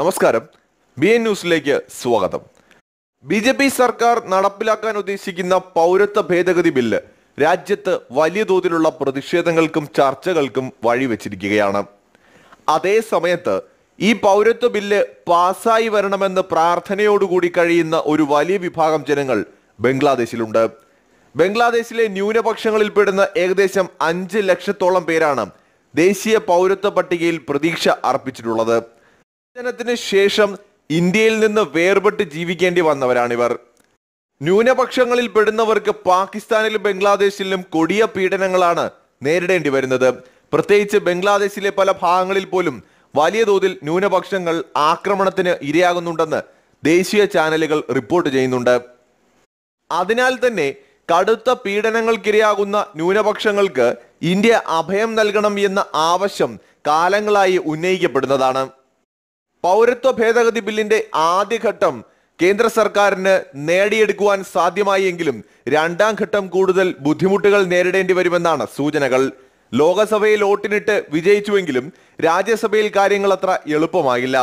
നമസ്കാരം B N ന്യൂസിലേക്ക് സ്വാഗതം ബി ജെ പി സർക്കാർ നടപ്പിലാക്കാൻ ഉദ്ദേശിക്കുന്ന പൗരത്വ ഭേദഗതി ബില്ല് രാജ്യത്ത് വലിയ തോതിലുള്ള പ്രതിഷേധങ്ങൾക്കും ചർച്ചകൾക്കും വഴിവെച്ചിരിക്കുകയാണ് അതേ സമയത്ത് ഈ പൗരത്വ ബില്ല് പാസ്സായി വരണമെന്ന് പ്രാർത്ഥനയോടുകൂടി കഴിയുന്ന ഒരു വലിയ വിഭാഗം ജനങ്ങൾ ബംഗ്ലാദേശിലുണ്ട് ബംഗ്ലാദേശിലെ ന്യൂനപക്ഷങ്ങളിൽ പെടുന്ന ഏകദേശം അഞ്ച് ലക്ഷത്തോളം പേരാണ് ദേശീയ പൗരത്വ പട്ടികയിൽ പ്രതീക്ഷ അർപ്പിച്ചിട്ടുള്ളത് വിഭജനത്തിന് ശേഷം ഇന്ത്യയിൽ നിന്ന് വേർപെട്ട് ജീവിക്കേണ്ടി വന്നവരാണിവർ ന്യൂനപക്ഷങ്ങളിൽ പെടുന്നവർക്ക് പാകിസ്ഥാനിലും ബംഗ്ലാദേശിലും കൊടിയ പീഡനങ്ങളാണ് നേരിടേണ്ടി വരുന്നത് പ്രത്യേകിച്ച് ബംഗ്ലാദേശിലെ പല ഭാഗങ്ങളിൽ പോലും വലിയ തോതിൽ ന്യൂനപക്ഷങ്ങൾ ആക്രമണത്തിന് ഇരയാകുന്നുണ്ടെന്ന് ദേശീയ ചാനലുകൾ റിപ്പോർട്ട് ചെയ്യുന്നുണ്ട് അതിനാൽ തന്നെ കടുത്ത പീഡനങ്ങൾക്കിരയാകുന്ന ന്യൂനപക്ഷങ്ങൾക്ക് ഇന്ത്യ അഭയം നൽകണം എന്ന ആവശ്യം കാലങ്ങളായി ഉന്നയിക്കപ്പെടുന്നതാണ് പൗരത്വ ഭേദഗതി ബില്ലിന്റെ ആദ്യഘട്ടം കേന്ദ്ര സർക്കാരിന് നേടിയെടുക്കുവാൻ സാധ്യമായി എങ്കിലും രണ്ടാം ഘട്ടം കൂടുതൽ ബുദ്ധിമുട്ടുകൾ നേരിടേണ്ടി വരുമെന്നാണ് സൂചനകൾ ലോകസഭയിൽ വോട്ടിനിട്ട് വിജയിച്ചുവെങ്കിലും രാജ്യസഭയിൽ കാര്യങ്ങൾ അത്ര എളുപ്പമായില്ല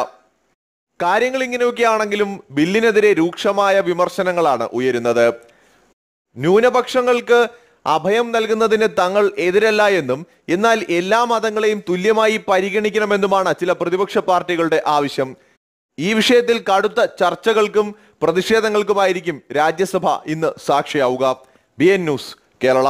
കാര്യങ്ങൾ ഇങ്ങനെയൊക്കെയാണെങ്കിലും ബില്ലിനെതിരെ രൂക്ഷമായ വിമർശനങ്ങളാണ് ഉയരുന്നത് ന്യൂനപക്ഷങ്ങൾക്ക് അഭയം നൽകുന്നതിന് തങ്ങൾ എതിരല്ല എന്നും എന്നാൽ എല്ലാ മതങ്ങളെയും തുല്യമായി പരിഗണിക്കണമെന്നുമാണ് ചില പ്രതിപക്ഷ പാർട്ടികളുടെ ആവശ്യം ഈ വിഷയത്തിൽ കടുത്ത ചർച്ചകൾക്കും പ്രതിഷേധങ്ങൾക്കുമായിരിക്കും രാജ്യസഭ ഇന്ന് സാക്ഷിയാവുക ബി ന്യൂസ് കേരള